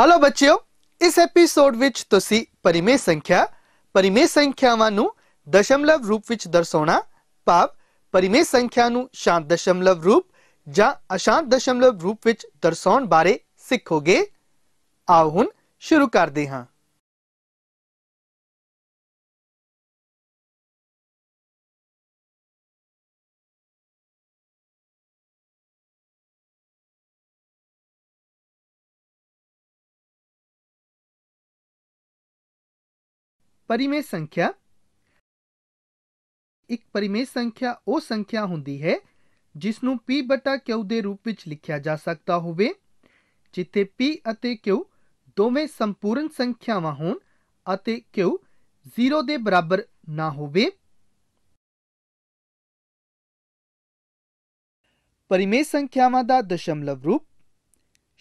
hello ਬੱਚਿਓ ਇਸ episode ਵਿੱਚ ਤੁਸੀਂ ਪਰਿਮੇਯ ਸੰਖਿਆ ਪਰਿਮੇਯ ਸੰਖਿਆਵਾਂ ਨੂੰ ਦਸ਼ਮਲਵ ਰੂਪ ਵਿੱਚ ਦਰਸਾਉਣਾ ਭਾਵ ਪਰਿਮੇਯ ਸੰਖਿਆ ਨੂੰ ਸ਼ਾਂਤ ਦਸ਼ਮਲਵ ਰੂਪ ਜਾਂ ਅਸ਼ਾਂਤ ਦਸ਼ਮਲਵ ਰੂਪ ਵਿੱਚ ਦਰਸਾਉਣ ਬਾਰੇ ਸਿੱਖੋਗੇ ਆਓ ਹੁਣ ਸ਼ੁਰੂ ਕਰਦੇ ਹਾਂ परिमेय संख्या एक परिमेय संख्या वो संख्या होंगी है जिसन पी बटा क्यू के रूप में लिखा जा सकता हो जिथे p अते क्यू दोवे संपूर्ण संख्याव हो क्यू जीरो के बराबर ना हो परिमेय संख्याव का दशमलव रूप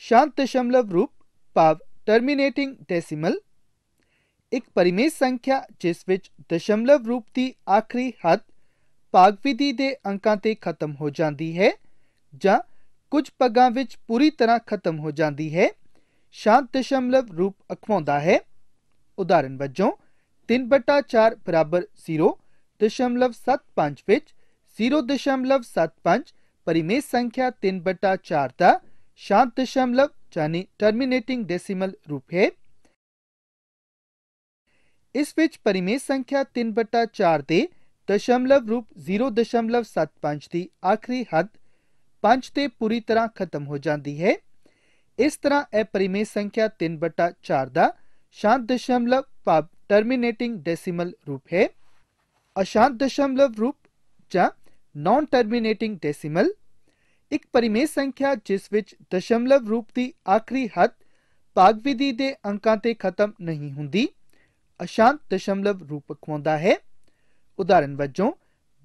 शांत दशमलव रूप भाव टर्मीनेटिंग डेसीमल ਇੱਕ ਪਰਿਮੇਸ਼ ਸੰਖਿਆ ਜਿਸ ਵਿੱਚ ਦਸ਼ਮਲਵ ਰੂਪ ਦੀ ਆਖਰੀ ਹੱਦ ਭਾਗਵਿਧੀ ਦੇ ਅੰਕਾਂ ਤੇ ਖਤਮ ਹੋ ਜਾਂਦੀ ਹੈ ਜਾਂ ਕੁਝ ਪੱਗਾਂ ਵਿੱਚ ਪੂਰੀ ਤਰ੍ਹਾਂ ਖਤਮ ਹੋ ਜਾਂਦੀ ਹੈ ਸ਼ਾਂਤ ਦਸ਼ਮਲਵ ਰੂਪ ਅਖਵਾਉਂਦਾ ਹੈ ਉਦਾਹਰਨ ਵਜੋਂ 3/4 0.75 ਵਿੱਚ 0.75 परिमेय ਸੰਖਿਆ 3/4 ਦਾ ਸ਼ਾਂਤ ਦਸ਼ਮਲਵ यानी ਟਰਮੀਨੇਟਿੰਗ ਡੈਸੀਮਲ ਰੂਪ ਹੈ ਇਸ ਵਿੱਚ ਪਰਿਮੇਸ਼ ਸੰਖਿਆ 3/4 ਦੇ ਦਸ਼ਮਲਵ ਰੂਪ 0.75 ਦੀ ਆਖਰੀ ਹੱਦ 5 ਤੇ ਪੂਰੀ ਤਰ੍ਹਾਂ ਖਤਮ ਹੋ ਜਾਂਦੀ ਹੈ ਇਸ ਤਰ੍ਹਾਂ ਇਹ ਪਰਿਮੇਸ਼ ਸੰਖਿਆ 3/4 ਦਾ ਸ਼ਾਂਤ ਦਸ਼ਮਲਵ ਭਾਵ ਟਰਮੀਨੇਟਿੰਗ ਡੈਸੀਮਲ ਰੂਪ ਹੈ ਅਸ਼ਾਂਤ ਦਸ਼ਮਲਵ ਰੂਪ ਜਾਂ ਨਾਨ ਟਰਮੀਨੇਟਿੰਗ ਡੈਸੀਮਲ ਇੱਕ ਪਰਿਮੇਸ਼ ਸੰਖਿਆ ਜਿਸ ਵਿੱਚ ਦਸ਼ਮਲਵ ਰੂਪ ਦੀ ਆਖਰੀ ਹੱਦ ਭਾਗ ਵਿਧੀ ਦੇ ਅੰਕਾਂ ਤੇ ਖਤਮ ਨਹੀਂ ਹੁੰਦੀ ਅਸ਼ਾਂਤ ਦਸ਼ਮਲਵ ਰੂਪਕ ਹੁੰਦਾ ਹੈ ਉਦਾਹਰਨ ਵਜੋਂ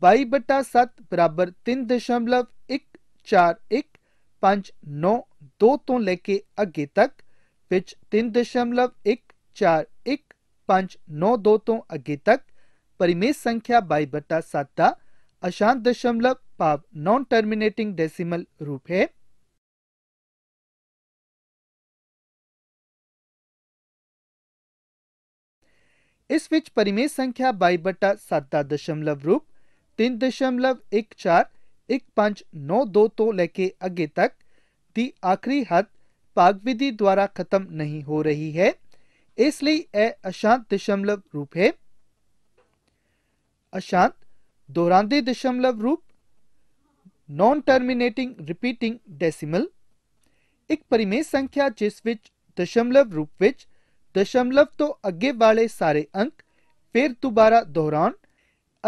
22/7 3.14159 ਤੋਂ ਲੈ ਕੇ ਅੱਗੇ ਤੱਕ ਵਿੱਚ 3.14159 ਤੋਂ ਅੱਗੇ ਤੱਕ परिमेय संख्या 22/7 का अशांत दशमलव भाव नॉन टर्मिनेटिंग डेसिमल रूप है ਇਸ ਵਿੱਚ ਪਰਿਮੇਸ ਸੰਖਿਆ 22/7 ਦਾ ਦਸ਼ਮਲਵ ਰੂਪ 3.14 1592 ਤੋਂ ਲੈ ਕੇ ਅੱਗੇ ਤੱਕ ਦੀ ਆਖਰੀ ਹੱਦ ਭਾਗਵਿਧੀ ਦੁਆਰਾ ਖਤਮ ਨਹੀਂ ਹੋ ਰਹੀ ਹੈ ਇਸ ਲਈ ਇਹ ਅਸ਼ਾਂਤ ਦਸ਼ਮਲਵ ਰੂਪ ਹੈ ਅਸ਼ਾਂਤ दोहरांदे दशमलव रूप नॉन टर्मिनेटिंग रिपीटिंग डेसिमल ਇੱਕ ਪਰਿਮੇਸ ਸੰਖਿਆ ਜਿਸ ਵਿੱਚ ਦਸ਼ਮਲਵ ਰੂਪ ਵਿੱਚ ਦਸ਼ਮਲਵ ਤੋਂ ਅੱਗੇ ਵਾਲੇ ਸਾਰੇ ਅੰਕ ਫਿਰ ਦੁਬਾਰਾ ਦੁਹਰਾਉਣ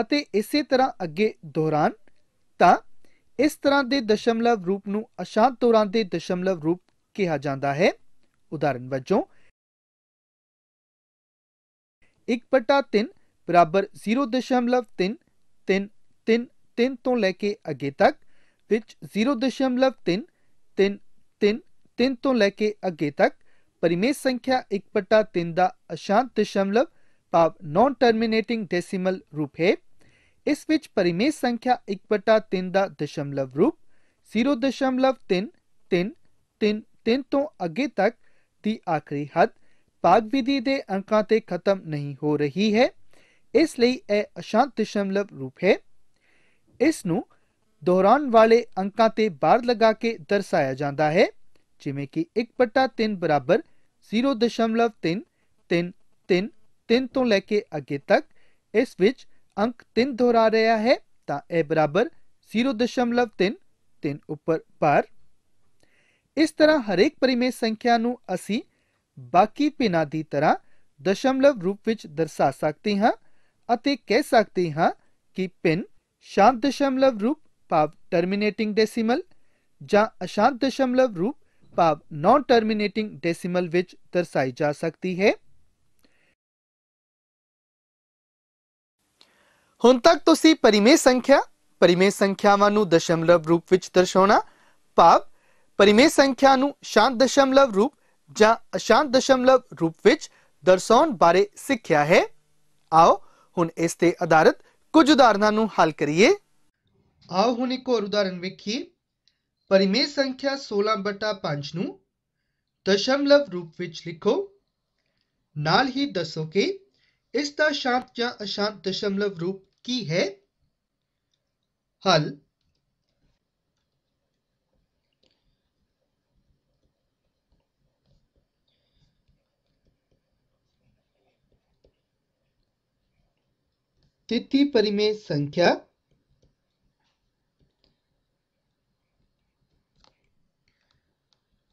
ਅਤੇ ਇਸੇ ਤਰ੍ਹਾਂ ਅੱਗੇ ਦੁਹਰਾਉਣ ਤਾਂ ਇਸ ਤਰ੍ਹਾਂ ਦੇ ਦਸ਼ਮਲਵ ਰੂਪ ਨੂੰ ਅਸ਼ਾਂਤ ਤੋਰਾਂ ਦੇ ਦਸ਼ਮਲਵ ਰੂਪ ਕਿਹਾ ਜਾਂਦਾ ਹੈ ਉਦਾਹਰਨ ਵਜੋਂ 1/3 0.3 3 ਤੋਂ ਲੈ ਕੇ ਅੱਗੇ ਤੱਕ ਵਿੱਚ 0.3 ਤੋਂ ਲੈ ਕੇ ਅੱਗੇ ਤੱਕ परिमेय संख्या 1/3 तीन का अशांत दशमलव ਭਾਵ ਨਾਨ ਟਰਮੀਨੇਟਿੰਗ ਡੈਸੀਮਲ ਰੂਪ ਹੈ ਇਸ ਵਿੱਚ ਪਰਿਮੇਯ ਸੰਖਿਆ 1/3 ਦਾ ਦਸ਼ਮਲਵ ਰੂਪ 0.33333 ਤੋਂ ਅੱਗੇ ਤੱਕ ਦੀ ਆਖਰੀ ਹੱਦ ਭਾਗ ਵਿਧੀ ਦੇ ਅੰਕਾਂ ਤੇ ਖਤਮ ਨਹੀਂ ਹੋ ਰਹੀ ਹੈ ਇਸ ਲਈ ਇਹ ਅਸ਼ਾਂਤ ਦਸ਼ਮਲਵ ਰੂਪ ਹੈ ਇਸ ਨੂੰ ਦੌਰਾਨ ਵਾਲੇ ਅੰਕਾਂ ਤੇ ਬਾਰ ਲਗਾ ਕੇ ਦਰਸਾਇਆ ਜਾਂਦਾ ਹੈ ਜਿਵੇਂ ਕਿ 1/3 ਬਰਾਬਰ 0.33333 0.3333 ਤੋਂ ਲੈ ਕੇ ਅੱਗੇ ਤੱਕ ਇਸ ਵਿੱਚ ਅੰਕ 3 ਦੁਹਰਾ ਰਿਹਾ ਹੈ ਤਾਂ ਇਹ ਬਰਾਬਰ 0.3 3 ਉੱਪਰ ਪਰ ਇਸ ਤਰ੍ਹਾਂ ਹਰੇਕ ਪਰਿਮੇਯ ਸੰਖਿਆ ਨੂੰ ਅਸੀਂ ਬਾਕੀ ਪਿਨਾ ਦੀ ਤਰ੍ਹਾਂ ਦਸ਼ਮਲਵ ਰੂਪ ਵਿੱਚ ਦਰਸਾ ਸਕਦੇ ਹਾਂ ਅਤੇ ਕਹਿ ਸਕਦੇ ਹਾਂ ਕਿ ਪਿਨ ਸ਼ਾਂਤ ਦਸ਼ਮਲਵ ਰੂਪ ਭਾਵ ਟਰਮੀਨੇਟਿੰਗ ਡੈਸੀਮਲ ਜਾਂ ਅਸ਼ਾਂਤ ਦਸ਼ਮਲਵ ਰੂਪ ਭਾਵ ਨਾਨ ਟਰਮੀਨੇਟਿੰਗ ਡੈਸੀਮਲ ਵਿੱਚ ਦਰਸਾਈ ਜਾ ਸਕਦੀ ਹੈ ਹੁਣ ਤੱਕ ਤੁਸੀਂ ਪਰਿਮੇਯ ਸੰਖਿਆ ਪਰਿਮੇਯ ਸੰਖਿਆਵਾਂ ਨੂੰ ਦਸ਼ਮਲਵ ਰੂਪ ਵਿੱਚ ਦਰਸਾਉਣਾ ਭਾਵ ਪਰਿਮੇਯ ਸੰਖਿਆ ਨੂੰ ਸ਼ਾਂਤ ਦਸ਼ਮਲਵ ਰੂਪ ਜਾਂ ਅਸ਼ਾਂਤ ਦਸ਼ਮਲਵ ਰੂਪ ਵਿੱਚ ਦਰਸਾਉਣ ਬਾਰੇ ਸਿੱਖਿਆ ਹੈ ਆਓ ਹੁਣ ਇਸ ਤੇ ਆਧਾਰਿਤ ਕੁਝ ਉਦਾਹਰਨਾਂ ਨੂੰ ਹੱਲ ਕਰੀਏ ਆਓ ਹੁਣ ਇੱਕ ਹੋਰ ਉਦਾਹਰਨ ਵੇਖੀਏ परिमेय संख्या सोलह बटा पांच दशमलव रूप विच लिखो नाल ही दसों के इसका शांत या अशांत दशमलव रूप की है हल तिथि परिमेय संख्या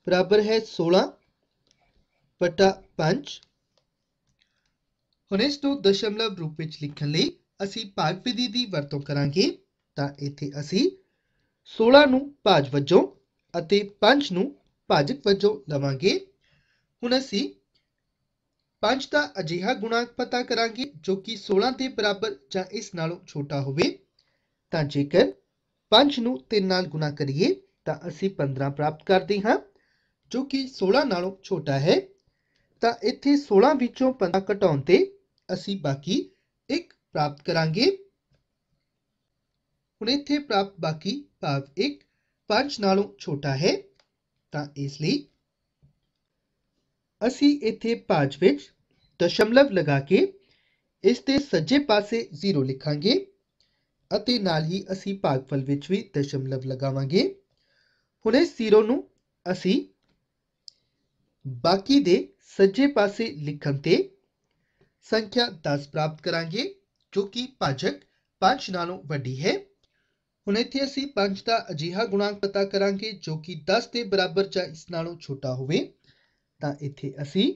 बराबर है 16 बटा 5 ਹੁਣ ਇਸ ਨੂੰ ਦਸ਼ਮਲਵ ਰੂਪ ਵਿੱਚ ਲਿਖਣ ਲਈ ਅਸੀਂ ਭਾਗ ਵਿਧੀ ਦੀ ਵਰਤੋਂ ਕਰਾਂਗੇ ਤਾਂ ਇੱਥੇ ਅਸੀਂ 16 ਨੂੰ ਭਾਜ ਵਜੋਂ ਅਤੇ 5 ਨੂੰ ਭਾਜਕ ਵਜੋਂ ਲਵਾਂਗੇ ਹੁਣ ਅਸੀਂ 5 ਦਾ ਅਜਿਹਾ ਗੁਣਾਂਕ ਪਤਾ ਕਰਾਂਗੇ ਜੋ ਕਿ 16 ਦੇ ਬਰਾਬਰ ਜਾਂ ਇਸ ਨਾਲੋਂ ਛੋਟਾ ਹੋਵੇ ਤਾਂ ਜੇਕਰ 5 ਨੂੰ 3 ਨਾਲ ਗੁਣਾ ਕਰੀਏ ਤਾਂ ਅਸੀਂ 15 ਪ੍ਰਾਪਤ ਕਰਦੇ ਹਾਂ ਜੋ ਕਿ 16 ਨਾਲੋਂ ਛੋਟਾ ਹੈ ਤਾਂ ਇੱਥੇ 16 ਵਿੱਚੋਂ 15 ਘਟਾਉਣ ਤੇ ਅਸੀਂ ਬਾਕੀ 1 ਪ੍ਰਾਪਤ ਕਰਾਂਗੇ ਹੁਣ ਇੱਥੇ ਪ੍ਰਾਪਤ ਬਾਕੀ ਭਾਗ 1 5 ਨਾਲੋਂ ਛੋਟਾ ਹੈ ਤਾਂ ਇਸ ਲਈ ਅਸੀਂ ਇੱਥੇ 5 ਵਿੱਚ ਦਸ਼ਮਲਵ ਲਗਾ ਕੇ ਇਸ ਦੇ ਸੱਜੇ ਪਾਸੇ 0 ਲਿਖਾਂਗੇ ਅਤੇ ਨਾਲ ਹੀ ਅਸੀਂ ਭਾਗਫਲ ਵਿੱਚ ਵੀ ਦਸ਼ਮਲਵ ਲਗਾਵਾਂਗੇ ਹੁਣ ਇਸ 0 ਨੂੰ ਅਸੀਂ ਬਾਕੀ ਦੇ ਸੱਜੇ ਪਾਸੇ ਲਿਖਣ ਤੇ ਸੰਖਿਆ 10 ਪ੍ਰਾਪਤ ਕਰਾਂਗੇ ਜੋ ਕਿ ਭਾਜਕ 5 ਨਾਲੋਂ ਵੱਡੀ ਹੈ ਹੁਣ ਇੱਥੇ ਅਸੀਂ 5 ਦਾ ਅਜੀਹਾ ਗੁਣਾਂਕ ਪਤਾ ਕਰਾਂਗੇ ਜੋ ਕਿ 10 ਦੇ ਬਰਾਬਰ ਜਾਂ ਇਸ ਨਾਲੋਂ ਛੋਟਾ ਹੋਵੇ ਤਾਂ ਇੱਥੇ ਅਸੀਂ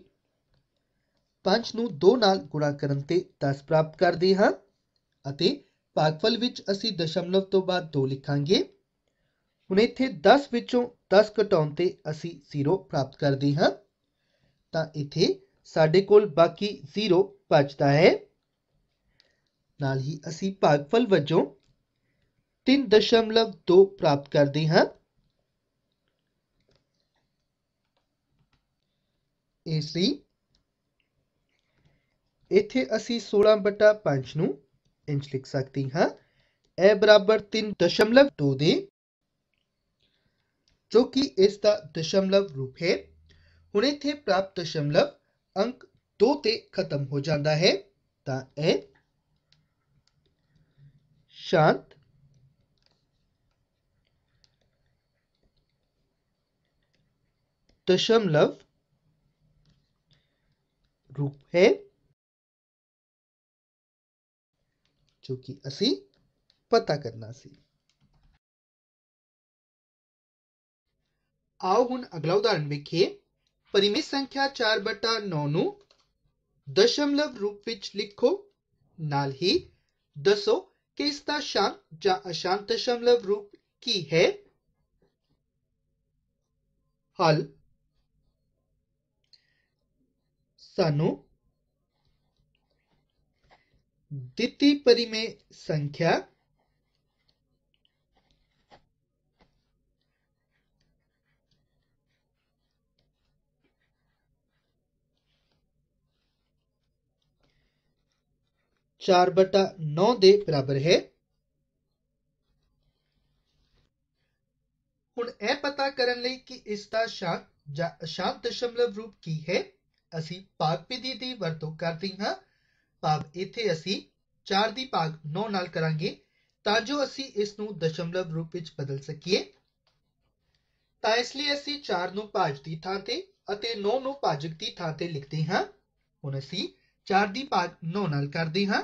5 ਨੂੰ 2 ਨਾਲ ਗੁਣਾ ਕਰਨ ਤੇ 10 ਪ੍ਰਾਪਤ ਕਰਦੇ ਹਾਂ ਅਤੇ ਭਾਗਫਲ ਵਿੱਚ ਅਸੀਂ ਦਸ਼ਮਲਵ ਤੋਂ ਬਾਅਦ 2 ਲਿਖਾਂਗੇ ਹੁਣ ਇੱਥੇ 10 ਵਿੱਚੋਂ 10 ਘਟਾਉਣ ਤੇ ਅਸੀਂ 0 ਪ੍ਰਾਪਤ ਕਰਦੇ ਹਾਂ ਤਾਂ ਇੱਥੇ ਸਾਡੇ ਕੋਲ ਬਾਕੀ 0 ਬਚਦਾ ਹੈ ਨਾਲ ਹੀ ਅਸੀਂ ਭਾਗਫਲ ਵਜੋਂ 3.2 ਪ੍ਰਾਪਤ ਕਰਦੇ ਹਾਂ ਇਸ ਲਈ ਇੱਥੇ ਅਸੀਂ 16/5 ਨੂੰ ਇੰਚ ਲਿਖ ਸਕਦੇ ਹਾਂ ਇਹ ਬਰਾਬਰ 3.2 ਦੇ जो कि इसका दशमलव रूप है हमने थे प्राप्त दशमलव अंक दो ते खत्म हो जाता है ता ए शांत दशमलव रूप है जो कि असी पता करना सी आओ हूँ अगला उदाहरण वेखिए परिमित संख्या चार बटा नौ न दशमलव रूप विच लिखो नाल ही दसो कि इसका शांत या अशांत दशमलव रूप की है हल सानू दिति परिमेय संख्या 4 ਬਟਾ 9 ਦੇ ਬਰਾਬਰ ਹੈ ਹੁਣ ਇਹ ਪਤਾ ਕਰਨ ਲਈ ਕਿ ਇਸ ਦਾ ਸ਼ਾਂਤ ਜਾਂ ਅਸ਼ਾਂਤ ਦਸ਼ਮਲਵ ਰੂਪ ਕੀ ਹੈ ਅਸੀਂ ਭਾਗ ਵਿਧੀ ਦੀ ਵਰਤੋਂ ਕਰਦੇ ਹਾਂ ਭਾਗ ਇੱਥੇ ਅਸੀਂ 4 ਦੀ ਭਾਗ 9 ਨਾਲ ਕਰਾਂਗੇ ਤਾਂ ਜੋ ਅਸੀਂ ਇਸ ਨੂੰ ਦਸ਼ਮਲਵ ਰੂਪ ਵਿੱਚ ਬਦਲ ਸਕੀਏ ਤਾਂ ਇਸ ਲਈ ਅਸੀਂ 4 ਨੂੰ ਭਾਜ ਦੀ ਥਾਂ ਤੇ ਅਤੇ 9 ਨੂੰ ਭਾਜਕ ਦੀ ਥਾਂ ਤੇ ਲਿਖਦੇ ਹਾਂ ਹੁਣ ਅਸੀਂ 4 ਦੀ ਭਾਗ 9 ਨਾਲ ਕਰਦੇ ਹਾਂ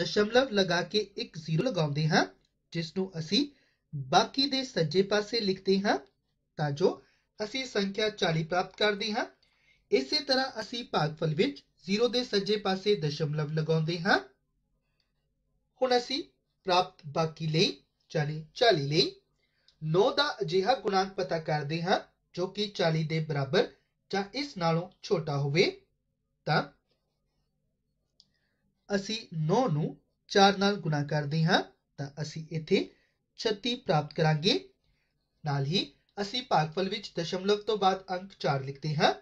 ਦਸ਼ਮਲਵ ਲਗਾ ਕੇ ਇੱਕ ਜ਼ੀਰੋ ਲਗਾਉਂਦੇ ਹਾਂ ਜਿਸ ਨੂੰ ਅਸੀਂ ਬਾਕੀ ਦੇ ਸੱਜੇ ਪਾਸੇ ਲਿਖਦੇ ਹਾਂ ਤਾਂ ਜੋ ਅਸੀਂ ਸੰਖਿਆ 40 ਪ੍ਰਾਪਤ ਕਰਦੇ ਹਾਂ ਇਸੇ ਤਰ੍ਹਾਂ ਅਸੀਂ ਭਾਗਫਲ ਵਿੱਚ 0 ਦੇ ਸੱਜੇ ਪਾਸੇ ਦਸ਼ਮਲਵ ਲਗਾਉਂਦੇ ਹਾਂ ਹੁਣ ਅਸੀਂ ਪ੍ਰਾਪਤ ਬਾਕੀ ਲਈ ਚਲੀ 40 ਲਈ 9 ਦਾ ਅਜਿਹਾ ਗੁਣਾਂਕ ਪਤਾ ਕਰਦੇ ਹਾਂ ਜੋ ਕਿ 40 ਦੇ ਬਰਾਬਰ ਜਾਂ ਇਸ ਨਾਲੋਂ ਛੋਟਾ ਹੋਵੇ ਤਾਂ ਅਸੀਂ 9 ਨੂੰ 4 ਨਾਲ ਗੁਣਾ ਕਰਦੇ ਹਾਂ ਤਾਂ ਅਸੀਂ ਇੱਥੇ 36 ਪ੍ਰਾਪਤ ਕਰਾਂਗੇ ਨਾਲ ਹੀ ਅਸੀਂ ਭਾਗਫਲ ਵਿੱਚ ਦਸ਼ਮਲਵ ਤੋਂ ਬਾਅਦ ਅੰਕ 4 ਲਿਖਦੇ ਹਾਂ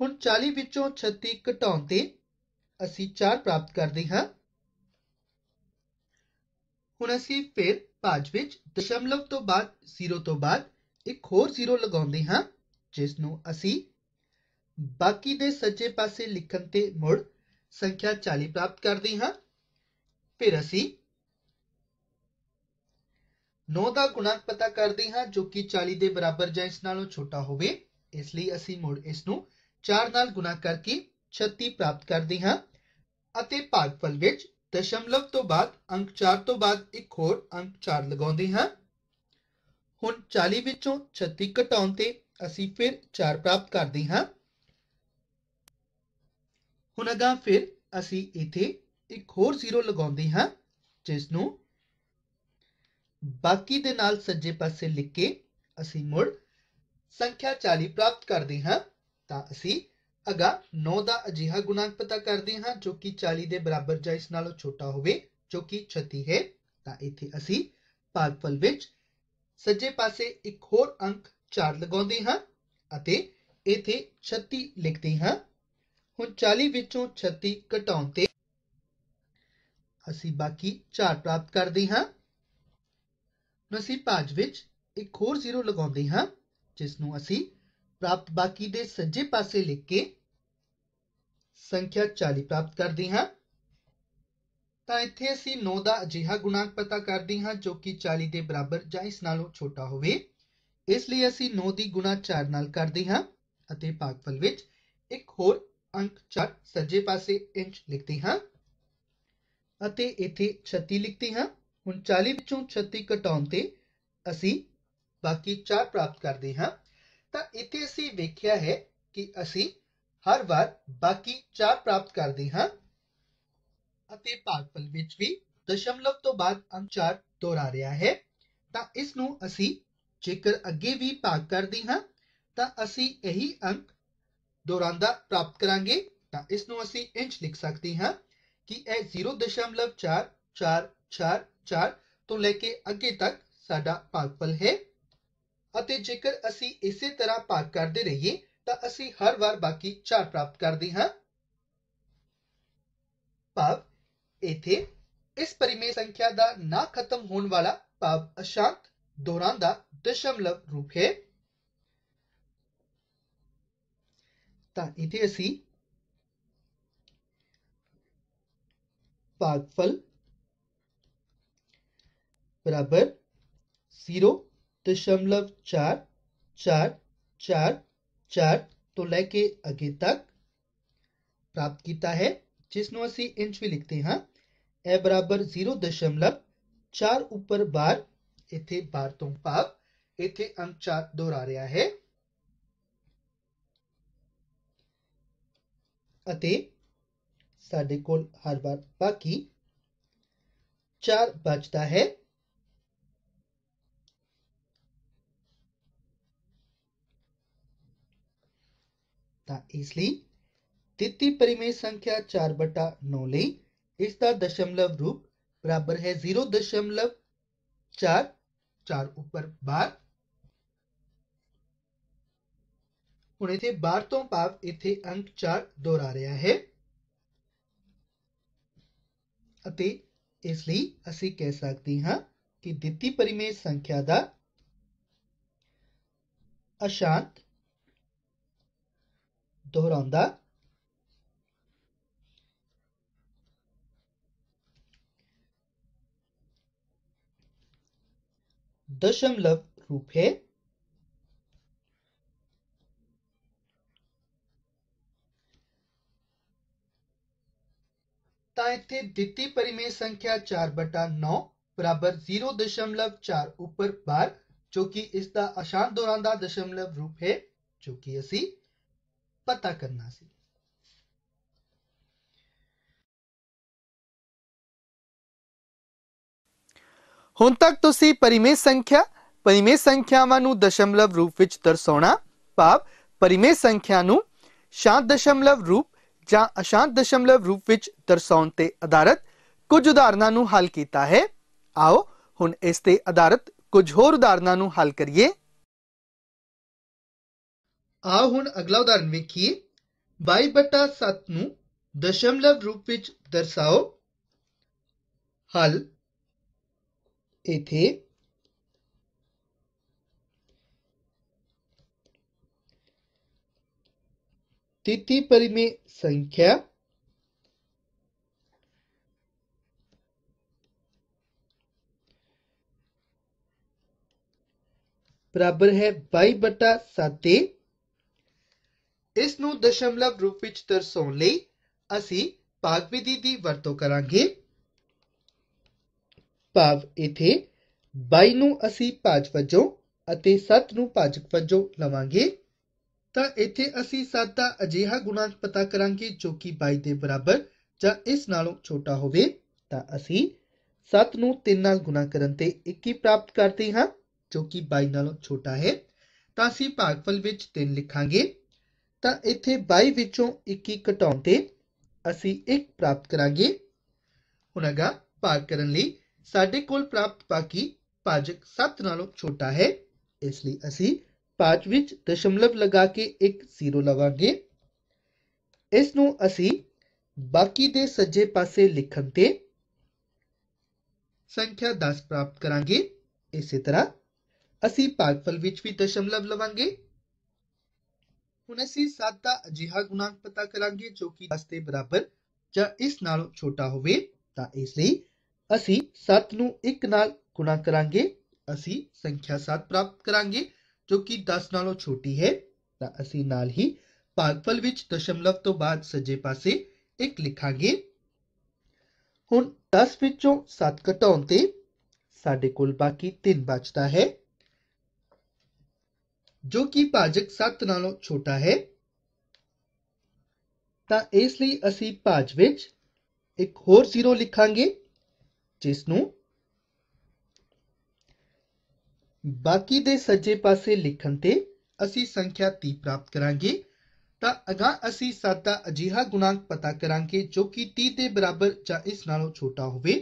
ਹੁਣ 40 ਵਿੱਚੋਂ 36 ਘਟਾਉਣ ਤੇ ਅਸੀਂ 4 ਪ੍ਰਾਪਤ ਕਰਦੇ ਹਾਂ ਹੁਣ ਅਸੀਂ ਫਿਰ ਭਾਜ ਵਿੱਚ ਦਸ਼ਮਲਵ ਤੋਂ ਬਾਅਦ 0 ਤੋਂ ਬਾਅਦ ਇੱਕ ਹੋਰ 0 ਲਗਾਉਂਦੇ ਹਾਂ ਜਿਸ ਨੂੰ ਅਸੀਂ ਬਾਕੀ ਦੇ ਸੱਜੇ ਪਾਸੇ ਲਿਖਣ ਤੇ ਮੁੜ ਸੰਖਿਆ 40 ਪ੍ਰਾਪਤ ਕਰਦੇ ਹਾਂ ਫਿਰ ਅਸੀਂ 9 ਦਾ ਗੁਣਕ ਪਤਾ ਕਰਦੇ ਹਾਂ ਜੋ ਕਿ 40 ਦੇ ਬਰਾਬਰ ਜਾਂ ਇਸ ਨਾਲੋਂ ਛੋਟਾ ਹੋਵੇ ਇਸ ਲਈ ਅਸੀਂ ਮੁੜ ਇਸ ਨੂੰ 4 ਨਾਲ ਗੁਣਾ ਕਰਕੇ 36 ਪ੍ਰਾਪਤ ਕਰਦੇ ਹਾਂ ਅਤੇ ਭਾਗਫਲ ਵਿੱਚ ਦਸ਼ਮਲਵ ਤੋਂ ਬਾਅਦ ਅੰਕ 4 ਤੋਂ ਬਾਅਦ ਇੱਕ ਹੋਰ ਅੰਕ 4 ਲਗਾਉਂਦੇ ਹਾਂ ਹੁਣ 40 ਵਿੱਚੋਂ 36 ਘਟਾਉਣ ਤੇ ਅਸੀਂ ਫਿਰ 4 ਪ੍ਰਾਪਤ ਕਰਦੇ ਹਾਂ ਹੁਣ ਅਗਾ ਫਿਰ ਅਸੀਂ ਇੱਥੇ ਇੱਕ ਹੋਰ ਜ਼ੀਰੋ ਲਗਾਉਂਦੇ ਹਾਂ ਜਿਸ ਨੂੰ ਬਾਕੀ ਦੇ ਨਾਲ ਸੱਜੇ ਪਾਸੇ ਲਿਖ ਕੇ ਅਸੀਂ ਮੁੜ ਸੰਖਿਆ 40 ਪ੍ਰਾਪਤ ਕਰਦੇ ਹਾਂ ਤਾਂ ਅਸੀਂ ਅਗਾ 9 ਦਾ ਅਜਿਹਾ ਗੁਣਾਂਕ ਪਤਾ ਕਰਦੇ ਹਾਂ ਜੋ ਕਿ 40 ਦੇ ਬਰਾਬਰ ਜਾਂ ਇਸ ਨਾਲੋਂ ਛੋਟਾ ਹੋਵੇ ਜੋ ਕਿ 36 ਹੈ ਤਾਂ ਇੱਥੇ ਅਸੀਂ ਭਾਗਫਲ ਵਿੱਚ ਸੱਜੇ ਪਾਸੇ ਇੱਕ ਹੋਰ ਅੰਕ 4 ਲਗਾਉਂਦੇ ਹਾਂ ਅਤੇ ਇੱਥੇ 36 ਲਿਖਦੇ ਹਾਂ 40 ਵਿੱਚੋਂ 36 ਘਟਾਉਂਦੇ ਤੇ ਅਸੀਂ ਬਾਕੀ 4 ਪ੍ਰਾਪਤ ਕਰਦੇ ਹਾਂ ਹੁਣ ਅਸੀਂ ਭਾਜ ਵਿੱਚ ਇੱਕ ਹੋਰ ਜ਼ੀਰੋ ਲਗਾਉਂਦੇ ਹਾਂ ਜਿਸ ਨੂੰ ਅਸੀਂ ਪ੍ਰਾਪਤ ਬਾਕੀ ਦੇ ਸੱਜੇ ਪਾਸੇ ਲਿਖ ਕੇ ਸੰਖਿਆ 40 ਪ੍ਰਾਪਤ ਕਰਦੇ ਹਾਂ ਤਾਂ ਇੱਥੇ ਅਸੀਂ 9 ਦਾ ਅਜਿਹਾ ਗੁਣਾਂਕ ਪਤਾ ਕਰਦੇ ਹਾਂ ਜੋ ਕਿ 40 ਦੇ ਬਰਾਬਰ ਜਾਂ ਇਸ ਨਾਲੋਂ ਛੋਟਾ ਹੋਵੇ ਇਸ ਲਈ ਅਸੀਂ 9 ਦੀ ਗੁਣਾ 4 ਨਾਲ ਕਰਦੇ ਹਾਂ ਅਤੇ ਭਾਗਫਲ ਵਿੱਚ ਇੱਕ ਹੋਰ ਅੰਕ 4 ਸੱਜੇ ਪਾਸੇ ਇੰਚ ਲਿਖਦੀ ਹਾਂ ਅਤੇ ਇੱਥੇ 36 ਲਿਖਦੀ ਹਾਂ ਹੁਣ 40 ਵਿੱਚੋਂ 36 ਘਟਾਉਣ ਤੇ ਅਸੀਂ ਬਾਕੀ 4 ਪ੍ਰਾਪਤ ਕਰਦੇ ਹਾਂ ਤਾਂ ਇੱਥੇ ਅਸੀਂ ਵੇਖਿਆ ਹੈ ਕਿ ਅਸੀਂ ਹਰ ਵਾਰ ਬਾਕੀ 4 ਪ੍ਰਾਪਤ ਕਰਦੇ ਹਾਂ ਅਤੇ ਭਾਗਫਲ ਵਿੱਚ ਵੀ ਦਸ਼ਮਲਵ ਤੋਂ ਬਾਅਦ ਅੰਕ 4 ਦੁਹਰਾ ਰਿਹਾ ਹੈ ਤਾਂ ਇਸ ਨੂੰ ਅਸੀਂ ਜੇਕਰ ਅੱਗੇ ਵੀ ਭਾਗ ਕਰਦੇ ਹਾਂ ਤਾਂ ਅਸੀਂ ਇਹੀ ਅੰਕ ਦੌਰਾਨ ਦਾ ਪ੍ਰਾਪਤ ਕਰਾਂਗੇ ਤਾਂ ਇਸ ਨੂੰ ਅਸੀਂ ਇੰਚ ਲਿਖ ਸਕਦੇ ਹਾਂ ਕਿ ਇਹ 0.4444 ਤੋਂ ਲੈ ਕੇ ਅੱਗੇ ਤੱਕ ਸਾਡਾ ਭਾਗਫਲ ਹੈ ਅਤੇ ਜੇਕਰ ਅਸੀਂ ਇਸੇ ਤਰ੍ਹਾਂ ਭਾਗ ਕਰਦੇ ਰਹੀਏ ਤਾਂ ਅਸੀਂ ਹਰ ਵਾਰ ਬਾਕੀ 4 ਪ੍ਰਾਪਤ ਕਰਦੇ ਹਾਂ ਭਾਵ ਇਥੇ ਇਸ ਪਰਿਮੇਯ ਸੰਖਿਆ ਦਾ ਨਾ ਖਤਮ ਹੋਣ ਵਾਲਾ ਭਾਵ ਅਸ਼ਾਂਤ ਦੌਰਾਨ ਦਾ ਦਸ਼ਮਲਵ ਰੂਪ ਹੈ ता इति भागफल बराबर जीरो दशमलव तो चार चार चार चार तो लैके अगे तक प्राप्त किया है जिसनों असी इंच भी लिखते हाँ ए बराबर जीरो दशमलव चार उपर बार इतने बार तो भाव इतने अंक चार दोहरा रहा है साढ़े को हर बार बाकी चार बचता है इसलिए तीती परिमेय संख्या चार बटा नौ ले इसका दशमलव रूप बराबर है जीरो दशमलव चार चार उपर बार हूँ इतने बार तो भाव इतने अंक चार दोहरा रहा है इसलिए असि कह सकते हाँ कि दिती परिमेय संख्या का अशांत दोहरा दशमलव रूप है ਇੱਥੇ ਦਿੱਤੀ ਪਰਿਮੇਯ ਸੰਖਿਆ 4/9 0.4 ऊपर बार जो कि इसका ਅਸ਼ਾਂਤ दौरान ਦਾ ਦਸ਼ਮਲਵ ਰੂਪ ਹੈ ਜੋ ਕਿ ਅਸੀਂ ਪਤਾ ਕਰਨਾ ਸੀ ਹੁਣ ਤੱਕ ਤੁਸੀਂ ਪਰਿਮੇਯ ਸੰਖਿਆ ਪਰਿਮੇਯ ਸੰਖਿਆਵਾਂ ਨੂੰ ਦਸ਼ਮਲਵ ਰੂਪ ਵਿੱਚ ਦਰਸਾਉਣਾ ਭਾਵ ਪਰਿਮੇਯ ਸੰਖਿਆ ਨੂੰ ਸ਼ਾਂਤ ਦਸ਼ਮਲਵ ਰੂਪ ਜਾਂ ਅਸ਼ਾਂਤ ਦਸ਼ਮਲਵ ਰੂਪ ਵਿੱਚ ਦਰਸਾਉਣ ਤੇ ਆਧਾਰਿਤ ਕੁਝ ਉਦਾਹਰਨਾਂ ਨੂੰ ਹੱਲ ਕੀਤਾ ਹੈ ਆਓ ਹੁਣ ਇਸ ਤੇ ਆਧਾਰਿਤ ਕੁਝ ਹੋਰ ਉਦਾਹਰਨਾਂ ਨੂੰ ਹੱਲ ਕਰੀਏ ਆਓ ਹੁਣ ਅਗਲਾ ਉਦਾਹਰਨ ਵੇਖੀਏ 22/7 ਨੂੰ ਦਸ਼ਮਲਵ ਰੂਪ ਵਿੱਚ ਦਰਸਾਓ ਹੱਲ ਇਥੇ तिथि परिमेय संख्या ਬਰਾਬਰ ਹੈ 22 ਬਟਾ 7 ਇਸ ਨੂੰ ਦਸ਼ਮਲਵ ਰੂਪ ਵਿੱਚ ਦਰਸਾਉਣ ਲਈ ਅਸੀਂ ਭਾਗ ਵਿਧੀ ਦੀ ਵਰਤੋਂ ਕਰਾਂਗੇ ਭਾਵ ਇਥੇ 22 ਨੂੰ ਅਸੀਂ ਭਾਜਕ ਵਜੋਂ ਅਤੇ 7 ਨੂੰ ਭਾਜਕ ਵਜੋਂ ਲਵਾਂਗੇ ਤਾਂ ਇੱਥੇ ਅਸੀਂ 7 ਦਾ ਅਜਿਹਾ ਗੁਣਾਂਕ ਪਤਾ ਕਰਾਂਗੇ ਜੋ ਕਿ 22 ਦੇ ਬਰਾਬਰ ਜਾਂ ਇਸ ਨਾਲੋਂ ਛੋਟਾ ਹੋਵੇ ਤਾਂ ਅਸੀਂ 7 ਨੂੰ 3 ਨਾਲ ਗੁਣਾ ਕਰਨ ਤੇ 21 ਪ੍ਰਾਪਤ ਕਰਦੇ ਹਾਂ ਜੋ ਕਿ 22 ਨਾਲੋਂ ਛੋਟਾ ਹੈ ਤਾਂ ਅਸੀਂ ਭਾਗਫਲ ਵਿੱਚ 3 ਲਿਖਾਂਗੇ ਤਾਂ ਇੱਥੇ 22 ਵਿੱਚੋਂ 21 ਘਟਾਉਣ ਤੇ ਅਸੀਂ 1 ਪ੍ਰਾਪਤ ਕਰਾਂਗੇ ਹੁਣ ਅਗਾ ਭਾਗ ਕਰਨ ਲਈ ਸਾਡੇ ਕੋਲ ਪ੍ਰਾਪਤ ਬਾਕੀ ਭਾਜਕ 7 ਨਾਲੋਂ ਛੋਟਾ ਹੈ ਇਸ ਲਈ ਅਸੀਂ 5 ਵਿੱਚ ਦਸ਼ਮਲਵ ਲਗਾ ਕੇ ਇੱਕ ਜ਼ੀਰੋ ਲਵਾਂਗੇ ਇਸ ਨੂੰ ਅਸੀਂ ਬਾਕੀ ਦੇ ਸੱਜੇ ਪਾਸੇ ਲਿਖਣ ਤੇ ਸੰਖਿਆ 10 ਪ੍ਰਾਪਤ ਕਰਾਂਗੇ ਇਸੇ ਤਰ੍ਹਾਂ ਅਸੀਂ ਭਾਗਫਲ ਵਿੱਚ ਵੀ ਦਸ਼ਮਲਵ ਲਵਾਂਗੇ ਹੁਣ ਅਸੀਂ 7 ਦਾ ਅਜਿਹਾ ਗੁਣਾਂਕ ਪਤਾ ਕਰਾਂਗੇ ਜੋ ਕਿ 10 ਦੇ ਬਰਾਬਰ ਜਾਂ ਇਸ ਨਾਲੋਂ ਛੋਟਾ ਹੋਵੇ ਤਾਂ ਇਸ ਲਈ ਅਸੀਂ 7 ਨੂੰ 1 ਨਾਲ ਗੁਣਾ ਕਰਾਂਗੇ ਅਸੀਂ ਸੰਖਿਆ 7 ਪ੍ਰਾਪਤ ਕਰਾਂਗੇ ਜੋ ਕਿ 10 ਨਾਲੋਂ ਛੋਟੀ ਹੈ ਤਾਂ ਅਸੀਂ ਨਾਲ ਹੀ ਭਾਗਫਲ ਵਿੱਚ ਦਸ਼ਮਲਵ ਤੋਂ ਬਾਅਦ ਸੱਜੇ ਪਾਸੇ 1 ਲਿਖਾਂਗੇ ਹੁਣ 10 ਵਿੱਚੋਂ 7 ਘਟਾਉਣ ਤੇ ਸਾਡੇ ਕੋਲ ਬਾਕੀ 3 ਬਚਦਾ ਹੈ ਜੋ ਕਿ ਭਾਜਕ 7 ਨਾਲੋਂ ਛੋਟਾ ਹੈ ਤਾਂ ਇਸ ਲਈ ਅਸੀਂ ਭਾਜ ਵਿੱਚ ਇੱਕ ਹੋਰ ਜ਼ੀਰੋ ਲਿਖਾਂਗੇ ਜਿਸ ਨੂੰ ਬਾਕੀ ਦੇ ਸੱਜੇ ਪਾਸੇ ਲਿਖਣ ਤੇ ਅਸੀਂ ਸੰਖਿਆ 30 ਪ੍ਰਾਪਤ ਕਰਾਂਗੇ ਤਾਂ ਅਗਾ ਅਸੀਂ 7 ਦਾ ਅਜੀਹਾ ਗੁਣਾਂਕ ਪਤਾ ਕਰਾਂਗੇ ਜੋ ਕਿ 30 ਦੇ ਬਰਾਬਰ ਜਾਂ ਇਸ ਨਾਲੋਂ ਛੋਟਾ ਹੋਵੇ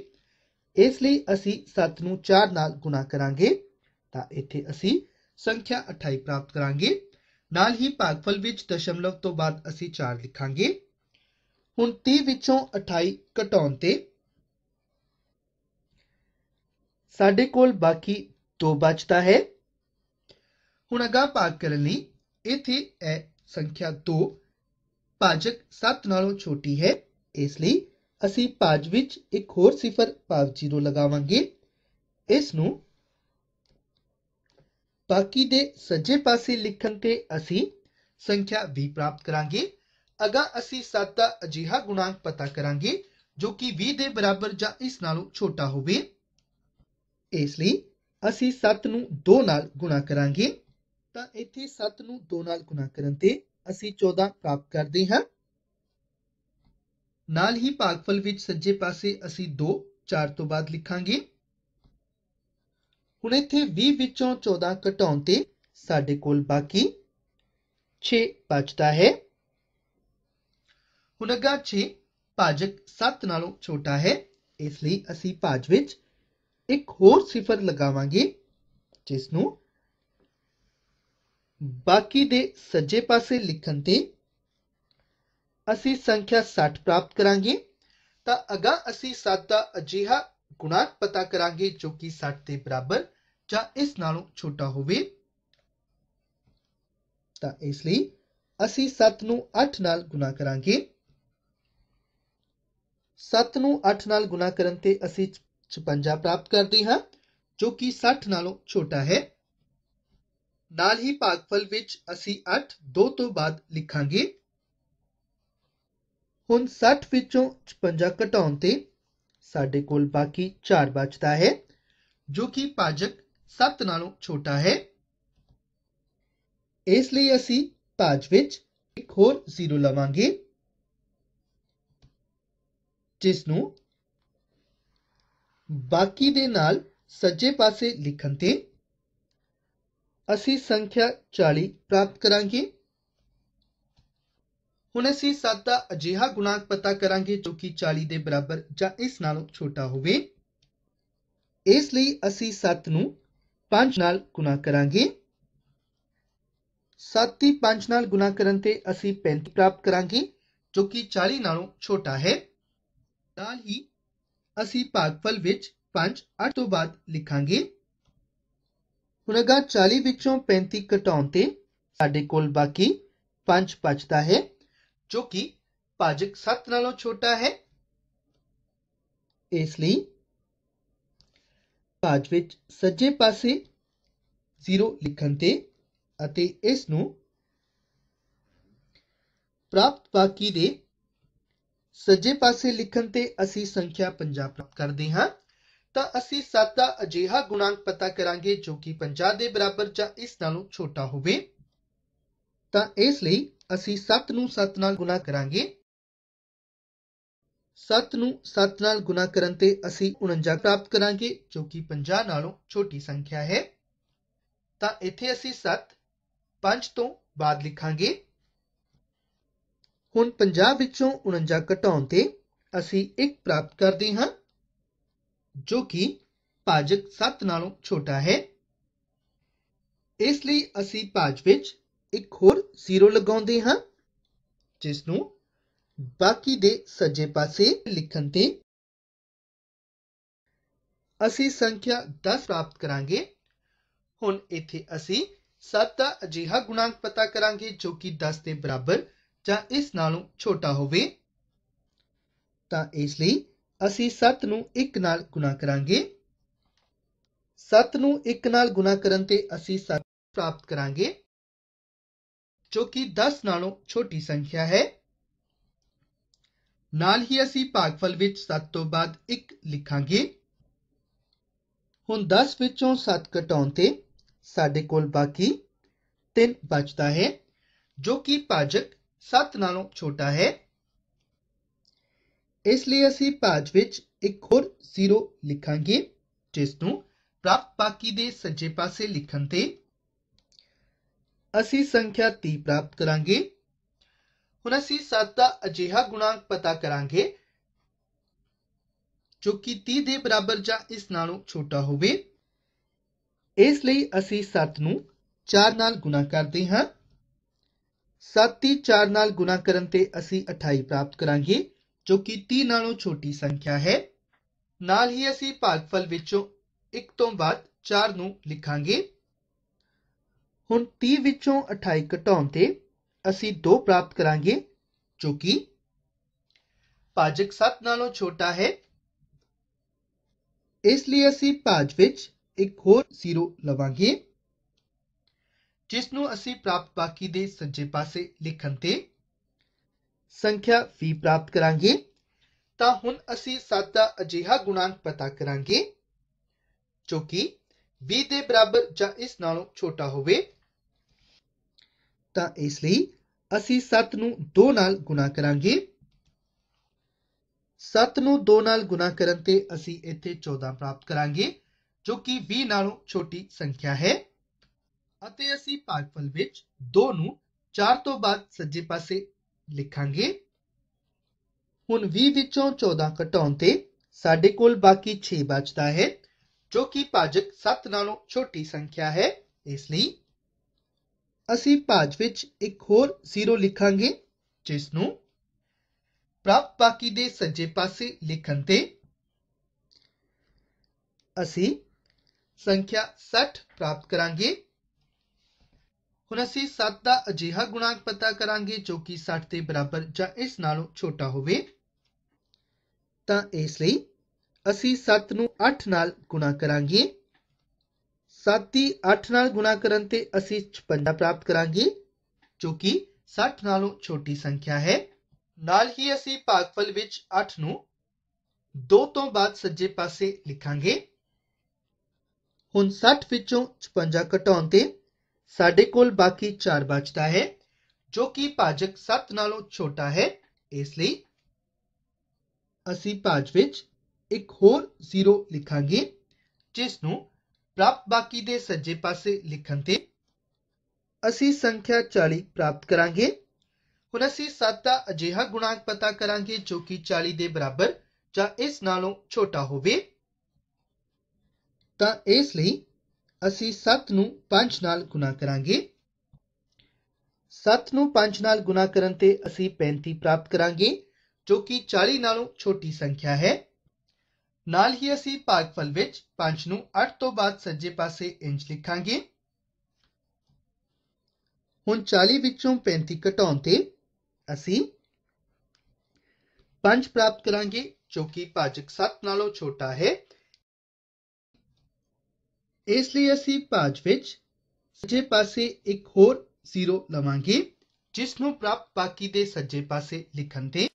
ਇਸ ਲਈ ਅਸੀਂ 7 ਨੂੰ 4 ਨਾਲ ਗੁਣਾ ਕਰਾਂਗੇ ਤਾਂ ਇੱਥੇ ਅਸੀਂ ਸੰਖਿਆ 28 ਪ੍ਰਾਪਤ ਕਰਾਂਗੇ ਨਾਲ ਹੀ ਭਾਗਫਲ ਵਿੱਚ ਦਸ਼ਮਲਵ ਤੋਂ ਬਾਅਦ ਅਸੀਂ 4 ਲਿਖਾਂਗੇ ਹੁਣ 30 ਵਿੱਚੋਂ 28 ਘਟਾਉਣ ਤੇ ਸਾਡੇ ਕੋਲ ਬਾਕੀ ਤੋਂ ਬਚਦਾ ਹੈ ਹੁਣ ਅਗਾ ਭਾਗ ਕਰਨ ਲਈ ਇਥੇ ਇਹ ਸੰਖਿਆ 2 ਭਾਜਕ 7 ਨਾਲੋਂ ਛੋਟੀ ਹੈ ਇਸ ਲਈ ਅਸੀਂ ਭਾਜ ਵਿੱਚ ਇੱਕ ਹੋਰ ਸਿਫਰ ਭਾਵ 0 ਲਗਾਵਾਂਗੇ ਇਸ ਨੂੰ ਬਾਕੀ ਦੇ ਸੱਜੇ ਪਾਸੇ ਲਿਖਣ ਤੇ ਅਸੀਂ ਸੰਖਿਆ 20 ਪ੍ਰਾਪਤ ਕਰਾਂਗੇ ਅਗਾ ਅਸੀਂ 7 ਦਾ ਅਜਿਹਾ ਗੁਣਾਂਕ ਪਤਾ ਕਰਾਂਗੇ ਜੋ ਕਿ 20 ਦੇ ਬਰਾਬਰ ਜਾਂ ਇਸ ਨਾਲੋਂ ਛੋਟਾ ਹੋਵੇ ਇਸ ਲਈ ਅਸੀਂ 7 ਨੂੰ 2 ਨਾਲ ਗੁਣਾ ਕਰਾਂਗੇ ਤਾਂ ਇੱਥੇ 7 ਨੂੰ 2 ਨਾਲ ਗੁਣਾ ਕਰਨ ਤੇ ਅਸੀਂ 14 ਪ੍ਰਾਪਤ ਕਰਦੇ ਹਾਂ ਨਾਲ ਹੀ ਭਾਗਫਲ ਵਿੱਚ ਸੱਜੇ ਪਾਸੇ ਅਸੀਂ 2 4 ਤੋਂ ਬਾਅਦ ਲਿਖਾਂਗੇ ਹੁਣ ਇੱਥੇ 20 ਵਿੱਚੋਂ 14 ਘਟਾਉਣ ਤੇ ਸਾਡੇ ਕੋਲ ਬਾਕੀ 6 ਬਚਦਾ ਹੈ ਹੁਣ ਅਗਾ 6 ਭਾਜਕ 7 ਨਾਲੋਂ ਛੋਟਾ ਹੈ ਇਸ ਲਈ ਅਸੀਂ ਭਾਜ ਵਿੱਚ ਇੱਕ ਹੋਰ ਸਿਫਰ ਲਗਾਵਾਂਗੇ ਜਿਸ ਨੂੰ ਬਾਕੀ ਦੇ ਸੱਜੇ ਪਾਸੇ ਲਿਖਣ ਤੇ ਅਸੀਂ ਸੰਖਿਆ 60 ਪ੍ਰਾਪਤ ਕਰਾਂਗੇ ਤਾਂ ਅਗਾ ਅਸੀਂ 7 ਦਾ ਅਜੀਹਾ ਗੁਣਾਕ ਪਤਾ ਕਰਾਂਗੇ ਜੋ ਕਿ 60 ਦੇ ਬਰਾਬਰ ਜਾਂ ਇਸ ਨਾਲੋਂ ਛੋਟਾ ਹੋਵੇ ਤਾਂ ਇਸ ਲਈ ਅਸੀਂ 7 ਨੂੰ 8 ਨਾਲ ਗੁਣਾ ਕਰਾਂਗੇ 7 ਨੂੰ 8 ਨਾਲ ਗੁਣਾ ਕਰਨ ਤੇ ਅਸੀਂ 56 ਪ੍ਰਾਪਤ ਕਰਦੇ ਹਾਂ ਜੋ ਕਿ 60 ਨਾਲੋਂ ਛੋਟਾ ਹੈ ਨਾਲ ਹੀ ਭਾਗਫਲ ਵਿੱਚ ਅਸੀਂ 8 2 ਤੋਂ ਬਾਅਦ ਲਿਖਾਂਗੇ ਹੁਣ 60 ਵਿੱਚੋਂ 56 ਘਟਾਉਣ ਤੇ ਸਾਡੇ ਕੋਲ ਬਾਕੀ 4 ਬਚਦਾ ਹੈ ਜੋ ਕਿ ਭਾਜਕ 7 ਨਾਲੋਂ ਛੋਟਾ ਹੈ ਇਸ ਲਈ ਅਸੀਂ ਭਾਜ ਵਿੱਚ ਇੱਕ ਹੋਰ ਜ਼ੀਰੋ ਲਵਾਂਗੇ ਜਿਸ ਨੂੰ ਬਾਕੀ ਦੇ ਨਾਲ ਸੱਜੇ ਪਾਸੇ ਲਿਖਣ ਤੇ ਅਸੀਂ ਸੰਖਿਆ 40 ਪ੍ਰਾਪਤ ਕਰਾਂਗੇ ਹੁਣ ਅਸੀਂ 7 ਦਾ ਅਜਿਹਾ ਗੁਣਾਕ ਪਤਾ ਕਰਾਂਗੇ ਜੋ ਕਿ 40 ਦੇ ਬਰਾਬਰ ਜਾਂ ਇਸ ਨਾਲੋਂ ਛੋਟਾ ਹੋਵੇ ਇਸ ਲਈ ਅਸੀਂ 7 ਨੂੰ 5 ਨਾਲ ਗੁਣਾ ਕਰਾਂਗੇ 7 ਦੀ 5 ਨਾਲ ਗੁਣਾ ਕਰਨ ਤੇ ਅਸੀਂ 35 ਪ੍ਰਾਪਤ ਕਰਾਂਗੇ ਜੋ ਕਿ 40 ਨਾਲੋਂ ਛੋਟਾ ਹੈ ਨਾਲ ਹੀ ਅਸੀਂ ਭਾਗਫਲ ਵਿੱਚ 5 8 ਤੋਂ ਬਾਅਦ ਲਿਖਾਂਗੇ ਹੁਣ ਅਗਰ 40 ਵਿੱਚੋਂ 35 ਘਟਾਉਣ ਤੇ ਸਾਡੇ ਕੋਲ ਬਾਕੀ 5 ਬਚਦਾ ਹੈ ਜੋ ਕਿ ਭਾਜਕ 7 ਨਾਲੋਂ ਛੋਟਾ ਹੈ ਇਸ ਲਈ ਭਾਜ ਵਿੱਚ ਸੱਜੇ ਪਾਸੇ 0 ਲਿਖਣ ਤੇ ਅਤੇ ਇਸ ਨੂੰ ਪ੍ਰਾਪਤ ਬਾਕੀ ਦੇ ਸੱਜੇ ਪਾਸੇ ਲਿਖਣ ਤੇ ਅਸੀਂ ਸੰਖਿਆ 50 ਪ੍ਰਾਪਤ ਕਰਦੇ ਹਾਂ ਤਾਂ ਅਸੀਂ 7 ਦਾ ਅਜਿਹਾ ਗੁਣਾਂਕ ਪਤਾ ਕਰਾਂਗੇ ਜੋ ਕਿ 50 ਦੇ ਬਰਾਬਰ ਜਾਂ ਇਸ ਨਾਲੋਂ ਛੋਟਾ ਹੋਵੇ ਤਾਂ ਇਸ ਲਈ ਅਸੀਂ 7 ਨੂੰ 7 ਨਾਲ ਗੁਣਾ ਕਰਾਂਗੇ 7 ਨੂੰ 7 ਨਾਲ ਗੁਣਾ ਕਰਨ ਤੇ ਅਸੀਂ 49 ਪ੍ਰਾਪਤ ਕਰਾਂਗੇ ਜੋ ਕਿ 50 ਨਾਲੋਂ ਛੋਟੀ ਸੰਖਿਆ ਹੈ ਤਾਂ ਇੱਥੇ ਅਸੀਂ 7 5 ਤੋਂ ਬਾਅਦ ਲਿਖਾਂਗੇ ਹੁਣ 50 ਵਿੱਚੋਂ 49 ਘਟਾਉਣ ਤੇ ਅਸੀਂ 1 ਪ੍ਰਾਪਤ ਕਰਦੇ ਹਾਂ ਜੋ ਕਿ ਭਾਜਕ 7 ਨਾਲੋਂ ਛੋਟਾ ਹੈ ਇਸ ਲਈ ਅਸੀਂ ਭਾਜ ਵਿੱਚ ਇੱਕ ਹੋਰ ਜ਼ੀਰੋ ਲਗਾਉਂਦੇ ਹਾਂ ਜਿਸ ਨੂੰ ਬਾਕੀ ਦੇ ਸੱਜੇ ਪਾਸੇ ਲਿਖਣ ਤੇ ਅਸੀਂ ਸੰਖਿਆ 10 ਪ੍ਰਾਪਤ ਕਰਾਂਗੇ ਹੁਣ ਇੱਥੇ ਅਸੀਂ 7 ਦਾ ਅਜੀਹਾ ਗੁਣਾਂਕ ਪਤਾ ਕਰਾਂਗੇ ਜੋ ਕਿ 10 ਦੇ ਬਰਾਬਰ ਜਾਂ ਇਸ ਨਾਲੋਂ ਛੋਟਾ ਹੋਵੇ ਤਾਂ ਇਸ ਲਈ ਅਸੀਂ 7 ਨੂੰ 1 ਨਾਲ ਗੁਣਾ ਕਰਾਂਗੇ 7 ਨੂੰ 1 ਨਾਲ ਗੁਣਾ ਕਰਨ ਤੇ ਅਸੀਂ 7 ਪ੍ਰਾਪਤ ਕਰਾਂਗੇ ਜੋ ਕਿ 10 ਨਾਲੋਂ ਛੋਟੀ ਸੰਖਿਆ ਹੈ ਨਾਲ ਹੀ ਅਸੀਂ ਭਾਗਫਲ ਵਿੱਚ 7 ਤੋਂ ਬਾਅਦ 1 ਲਿਖਾਂਗੇ ਹੁਣ 10 ਵਿੱਚੋਂ 7 ਘਟਾਉਣ ਤੇ ਸਾਡੇ ਕੋਲ ਬਾਕੀ 3 ਬਚਦਾ ਹੈ ਜੋ ਕਿ ਭਾਜਕ 7 ਨਾਲੋਂ ਛੋਟਾ ਹੈ ਇਸ ਲਈ ਅਸੀਂ ਭਾਜ ਵਿੱਚ ਇੱਕ ਹੋਰ 0 ਲਿਖਾਂਗੇ ਜਿਸ ਨੂੰ ਪ੍ਰਾਪਤ ਬਾਕੀ ਦੇ ਸੱਜੇ ਪਾਸੇ ਲਿਖਣ ਤੇ ਅਸੀਂ ਸੰਖਿਆ 30 ਪ੍ਰਾਪਤ ਕਰਾਂਗੇ ਹੁਣ ਅਸੀਂ 7 ਦਾ ਅਜਿਹਾ ਗੁਣਾਂਕ ਪਤਾ ਕਰਾਂਗੇ ਜੋ ਕਿ 30 ਦੇ ਬਰਾਬਰ ਜਾਂ ਇਸ ਨਾਲੋਂ ਛੋਟਾ ਹੋਵੇ ਇਸ ਲਈ ਅਸੀਂ 7 ਨੂੰ 4 ਨਾਲ ਗੁਣਾ ਕਰਦੇ ਹਾਂ 7 30 4 ਨਾਲ ਗੁਣਾ ਕਰਨ ਤੇ ਅਸੀਂ 28 ਪ੍ਰਾਪਤ ਕਰਾਂਗੇ ਜੋ ਕਿ 30 ਨਾਲੋਂ ਛੋਟੀ ਸੰਖਿਆ ਹੈ ਨਾਲ ਹੀ ਅਸੀਂ ਭਾਗਫਲ ਵਿੱਚੋਂ 1 ਤੋਂ ਬਾਅਦ 4 ਨੂੰ ਲਿਖਾਂਗੇ ਹੁਣ 30 ਵਿੱਚੋਂ 28 ਘਟਾਉਣ ਤੇ ਅਸੀਂ 2 ਪ੍ਰਾਪਤ ਕਰਾਂਗੇ ਜੋ ਕਿ ਭਾਜਕ 7 ਨਾਲੋਂ ਛੋਟਾ ਹੈ ਇਸ ਲਈ ਅਸੀਂ ਭਾਜ ਵਿੱਚ ਇੱਕ ਹੋਰ 0 ਲਵਾਂਗੇ ਜਿਸ ਨੂੰ ਅਸੀਂ ਪ੍ਰਾਪਤ ਬਾਕੀ ਦੇ ਸੱਜੇ ਪਾਸੇ ਲਿਖਣ ਤੇ ਸੰਖਿਆ v ਪ੍ਰਾਪਤ ਕਰਾਂਗੇ ਤਾਂ ਹੁਣ ਅਸੀਂ 7 ਦਾ ਅਜਿਹਾ ਗੁਣਾਂਕ ਪਤਾ ਕਰਾਂਗੇ ਜੋ ਕਿ 20 ਦੇ ਬਰਾਬਰ ਜਾਂ ਇਸ ਨਾਲੋਂ ਛੋਟਾ ਹੋਵੇ ਤਾਂ ਇਸ ਲਈ ਅਸੀਂ 7 ਨੂੰ 2 ਨਾਲ ਗੁਣਾ ਕਰਾਂਗੇ 7 ਨੂੰ 2 ਨਾਲ ਗੁਣਾ ਕਰਨ ਤੇ ਅਸੀਂ ਇੱਥੇ 14 ਪ੍ਰਾਪਤ ਕਰਾਂਗੇ ਜੋ ਕਿ 20 ਨਾਲੋਂ ਛੋਟੀ ਸੰਖਿਆ ਹੈ ਅਤੇ ਅਸੀਂ ਭਾਗਫਲ ਵਿੱਚ 2 ਨੂੰ 4 ਤੋਂ ਬਾਅਦ ਸੱਜੇ ਪਾਸੇ ਲਿਖਾਂਗੇ ਹੁਣ 20 ਵਿੱਚੋਂ 14 ਘਟਾਉਣ ਤੇ ਸਾਡੇ ਕੋਲ ਬਾਕੀ 6 ਬਚਦਾ ਹੈ ਜੋ ਕਿ ਭਾਜਕ 7 ਨਾਲੋਂ ਛੋਟੀ ਸੰਖਿਆ ਹੈ ਇਸ ਲਈ ਅਸੀਂ ਭਾਜ ਵਿੱਚ ਇੱਕ ਹੋਰ 0 ਲਿਖਾਂਗੇ ਜਿਸ ਨੂੰ ਪ੍ਰਾਪਤ ਬਾਕੀ ਦੇ ਸੱਜੇ ਪਾਸੇ ਲਿਖਣ ਤੇ ਅਸੀਂ ਸੰਖਿਆ 60 ਪ੍ਰਾਪਤ ਕਰਾਂਗੇ ਹੁਣ ਅਸੀਂ 7 ਦਾ ਅਜਿਹਾ ਗੁਣਾਂਕ ਪਤਾ ਕਰਾਂਗੇ ਜੋ ਕਿ 60 ਦੇ ਬਰਾਬਰ ਜਾਂ ਇਸ ਨਾਲੋਂ ਛੋਟਾ ਹੋਵੇ ਤਾਂ ਇਸ ਲਈ ਅਸੀਂ 7 ਨੂੰ 8 ਨਾਲ ਗੁਣਾ ਕਰਾਂਗੇ 7 ਦੀ 8 ਨਾਲ ਗੁਣਾ ਕਰਨ ਤੇ ਅਸੀਂ 56 ਪ੍ਰਾਪਤ ਕਰਾਂਗੇ ਜੋ ਕਿ 60 ਨਾਲੋਂ ਛੋਟੀ ਸੰਖਿਆ ਹੈ ਨਾਲ ਹੀ ਅਸੀਂ ਭਾਗਫਲ ਵਿੱਚ 8 ਨੂੰ 2 ਤੋਂ ਬਾਅਦ ਸੱਜੇ ਪਾਸੇ ਲਿਖਾਂਗੇ ਹੁਣ 60 ਵਿੱਚੋਂ 56 ਘਟਾਉਣ ਤੇ ਸਾਡੇ ਕੋਲ ਬਾਕੀ 4 ਬਚਦਾ ਹੈ ਜੋ ਕਿ ਭਾਜਕ 7 ਨਾਲੋਂ ਛੋਟਾ ਹੈ ਇਸ ਲਈ ਅਸੀਂ ਭਾਜ ਵਿੱਚ ਇੱਕ ਹੋਰ 0 ਲਿਖਾਂਗੇ ਜਿਸ ਨੂੰ ਪ੍ਰਾਪਤ ਬਾਕੀ ਦੇ ਸੱਜੇ ਪਾਸੇ ਲਿਖਣ ਤੇ ਅਸੀਂ ਸੰਖਿਆ 40 ਪ੍ਰਾਪਤ ਕਰਾਂਗੇ ਹੁਣ ਅਸੀਂ 7 ਦਾ ਅਜਿਹਾ ਗੁਣਾਂਕ ਪਤਾ ਕਰਾਂਗੇ ਜੋ ਕਿ 40 ਦੇ ਬਰਾਬਰ ਜਾਂ ਇਸ ਨਾਲੋਂ ਛੋਟਾ ਹੋਵੇ ਤਾਂ ਇਸ ਲਈ ਅਸੀਂ 7 ਨੂੰ 5 ਨਾਲ ਗੁਣਾ ਕਰਾਂਗੇ 7 ਨੂੰ 5 ਨਾਲ ਗੁਣਾ ਕਰਨ ਤੇ ਅਸੀਂ 35 ਪ੍ਰਾਪਤ ਕਰਾਂਗੇ ਜੋ ਕਿ 40 ਨਾਲੋਂ ਛੋਟੀ ਸੰਖਿਆ ਹੈ ਨਾਲ ਹੀ ਅਸੀਂ ਭਾਗਫਲ ਵਿੱਚ 5 ਨੂੰ 8 ਤੋਂ ਬਾਅਦ ਸੱਜੇ ਪਾਸੇ ਇੰਚ ਲਿਖਾਂਗੇ ਹੁਣ 40 ਵਿੱਚੋਂ 35 ਘਟਾਉਣ ਤੇ ਅਸੀਂ 5 ਪ੍ਰਾਪਤ ਕਰਾਂਗੇ ਜੋ ਕਿ ਭਾਜਕ 7 ਨਾਲੋਂ ਛੋਟਾ ਹੈ ਇਸ ਲਈ ਅਸੀਂ ਭਾਜ ਵਿੱਚ ਸੱਜੇ ਪਾਸੇ ਇੱਕ ਹੋਰ ਜ਼ੀਰੋ ਲਵਾਂਗੇ ਜਿਸ ਨੂੰ ਪ੍ਰਾਪਤ ਬਾਕੀ ਦੇ ਸੱਜੇ ਪਾਸੇ ਲਿਖਣ ਤੇ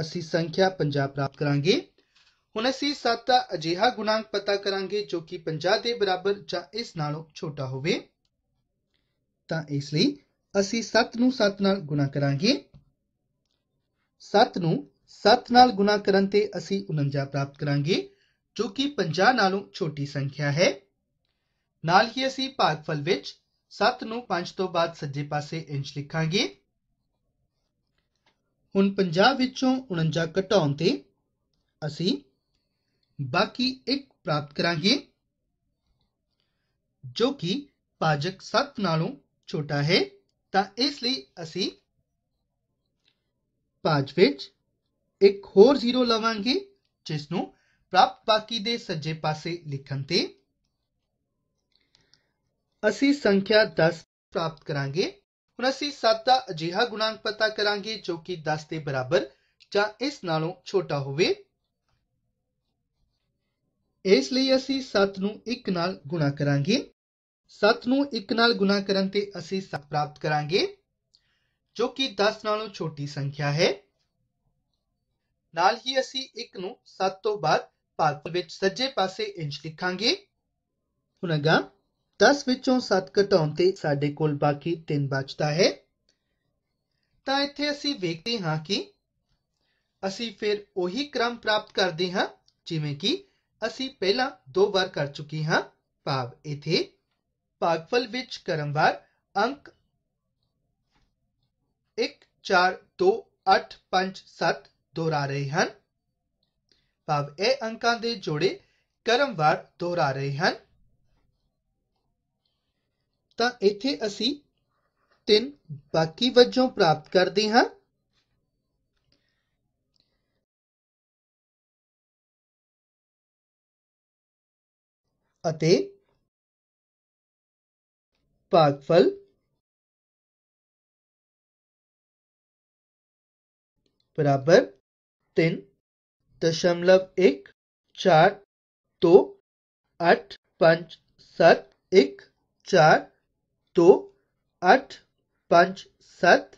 ਅਸੀਂ ਸੰਖਿਆ 50 ਪ੍ਰਾਪਤ ਕਰਾਂਗੇ ਹੁਣ ਅਸੀਂ 7 ਦਾ ਅਜਿਹਾ ਗੁਣਾਂਕ ਪਤਾ ਕਰਾਂਗੇ ਜੋ ਕਿ 50 ਦੇ ਬਰਾਬਰ ਜਾਂ ਇਸ ਨਾਲੋਂ ਛੋਟਾ ਹੋਵੇ ਤਾਂ ਇਸ ਲਈ ਅਸੀਂ 7 ਨੂੰ 7 ਨਾਲ ਗੁਣਾ ਕਰਾਂਗੇ 7 ਨੂੰ 7 ਨਾਲ ਗੁਣਾ ਕਰਨ ਤੇ ਅਸੀਂ 49 ਪ੍ਰਾਪਤ ਕਰਾਂਗੇ ਜੋ ਕਿ 50 ਨਾਲੋਂ ਛੋਟੀ ਸੰਖਿਆ ਹੈ ਨਾਲ ਹੀ ਅਸੀਂ ਭਾਗਫਲ ਵਿੱਚ 7 ਨੂੰ 5 ਤੋਂ ਬਾਅਦ ਸੱਜੇ ਪਾਸੇ ਇੰਚ ਲਿਖਾਂਗੇ ਹੁਣ 50 ਵਿੱਚੋਂ 49 ਘਟਾਉਣ ਤੇ ਅਸੀਂ ਬਾਕੀ 1 ਪ੍ਰਾਪਤ ਕਰਾਂਗੇ ਜੋ ਕਿ ਭਾਜਕ 7 ਨਾਲੋਂ ਛੋਟਾ ਹੈ ਤਾਂ ਇਸ ਲਈ ਅਸੀਂ ਭਾਜ ਵਿੱਚ ਇੱਕ ਹੋਰ ਜ਼ੀਰੋ ਲਵਾਂਗੇ ਜਿਸ ਨੂੰ प्राप्त बाकी के सज्जे पासे लिखन से असी संख्या दस प्राप्त करा हूँ असी सत का अजिहा गुणांक पता करा जो कि दस के बराबर ज इस नालों छोटा हो इसलिए असी सत नुणा करा सत नुणा करने असी सत प्राप्त करा जो कि दस नालों छोटी संख्या है नाल ही असी एक सत तो बाद ਭਾਗਫਲ ਵਿੱਚ ਸੱਜੇ ਪਾਸੇ ਇੰਚ ਲਿਖਾਂਗੇ ਹੁਣ ਅਗਾ 10 ਵਿੱਚੋਂ 7 ਘਟਾਉਣ ਤੇ ਸਾਡੇ ਕੋਲ ਬਾਕੀ 3 ਬਚਦਾ ਹੈ ਤਾਂ ਇੱਥੇ ਅਸੀਂ ਵੇਖਦੇ ਹਾਂ ਕਿ ਅਸੀਂ ਫਿਰ ਉਹੀ ਕ੍ਰਮ ਪ੍ਰਾਪਤ ਕਰਦੇ ਹਾਂ ਜਿਵੇਂ ਕਿ ਅਸੀਂ ਪਹਿਲਾਂ ਦੋ ਵਾਰ ਕਰ ਚੁੱਕੀ ਹਾਂ ਭਾਵ ਇਥੇ ਪਾਗਫਲ ਵਿੱਚ ਕਰਮਵਾਰ ਅੰਕ 1 4 2 8 5 7 ਦੁਹਰਾ ਰਹੇ ਹਨ ਭਾਵ ਇਹ ਅੰਕਾਂ ਦੇ ਜੋੜੇ ਕਰਮਵਾਰ ਦੁਹਰਾ ਰਹੇ ਹਨ ਤਾਂ ਇੱਥੇ ਅਸੀਂ ਤਿੰਨ ਬਾਕੀ ਵਜੋਂ ਪ੍ਰਾਪਤ ਕਰਦੇ ਹਾਂ ਅਤੇ ਭਾਗਫਲ ਬਰਾਬਰ 3 दशमलव एक चार दो आठ पाँच सात एक चार दो आठ पाँच सात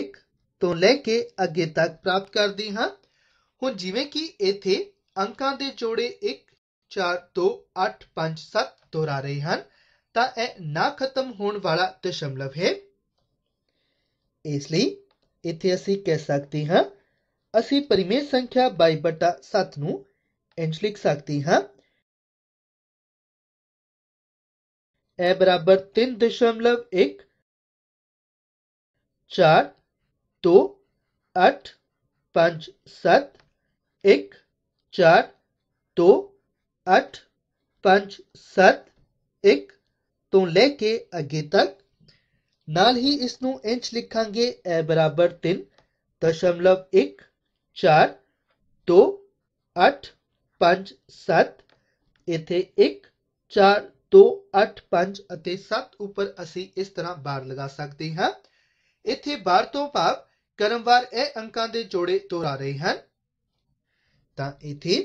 एक तो लैके अगे तक प्राप्त कर दी हाँ हूँ जिमें कि इतने अंक के जोड़े एक चार दो अठ पाँच सत्त दोहरा रहे हैं तो यह ना खत्म होने वाला दशमलव है इसलिए इतने असी कह सकते हाँ ਅਸੀਂ संख्या ਸੰਖਿਆ 22/7 ਨੂੰ ਇੰਜ ਲਿਖ ਸਕਦੇ ਹਾਂ ए बराबर तीन दशमलव एक चार दो आठ एक चार दो एक तो लेके अगे तक नाल ही इसनों इंच लिखांगे ए बराबर तीन दशमलव एक 4 2 8 5 7 ਇੱਥੇ 1 4 2 8 5 ਅਤੇ 7 ਉੱਪਰ ਅਸੀਂ ਇਸ ਤਰ੍ਹਾਂ ਬਾਰ ਲਗਾ ਸਕਦੇ ਹਾਂ ਇੱਥੇ ਬਾਰ ਤੋਂ ਭਾਵ ਕਰਮਵਾਰ ਇਹ ਅੰਕਾਂ ਦੇ ਜੋੜੇ ਦੁਹਰਾ ਰਹੇ ਹਨ ਤਾਂ ਇੱਥੇ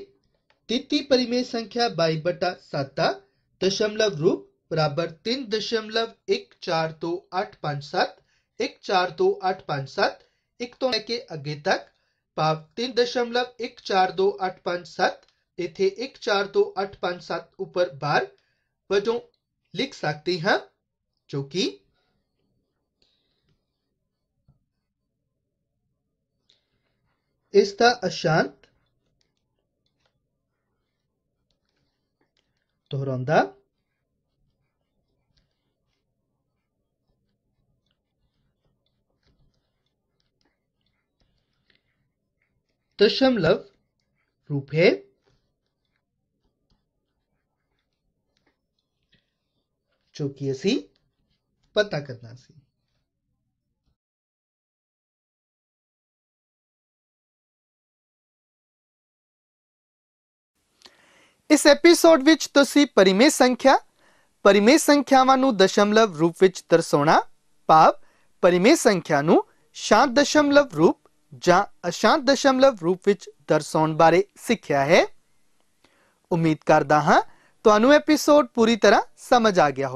ਤੀਤੀ ਪਰਿਮੇ ਸੰਖਿਆ 22/7 ਦਾ ਦਸ਼ਮਲਵ ਰੂਪ ਬਰਾਬਰ 3.14287 14287 1 ਤੋਂ ਲੈ ਕੇ ਅੱਗੇ ਤੱਕ भाव तीन दशमलव एक चार दो आठ पांच सात इथे एक चार दो आठ पांच सात ऊपर बार वजो लिख सकते हैं जो कि इसका अशांत दोहरा दशमलव रूपे जो कि असी पता करना सी इस एपीसोड विच तुसी परिमेय संख्या परिमेय संख्यावां नु दशमलव रूप विच दर्शाउणा भाव परिमेय संख्या नु शांत दशमलव रूप ਜਾਂ ਅਸ਼ਾਂਤ ਦਸ਼ਮਲਵ ਰੂਪ ਵਿੱਚ ਦਰਸਾਉਣ ਬਾਰੇ ਸਿੱਖਿਆ ਹੈ ਉਮੀਦ ਕਰਦਾ ਹਾਂ ਤੁਹਾਨੂੰ ਐਪੀਸੋਡ ਪੂਰੀ ਤਰ੍ਹਾਂ ਸਮਝ ਆ ਗਿਆ ਹੋਵੇਗਾ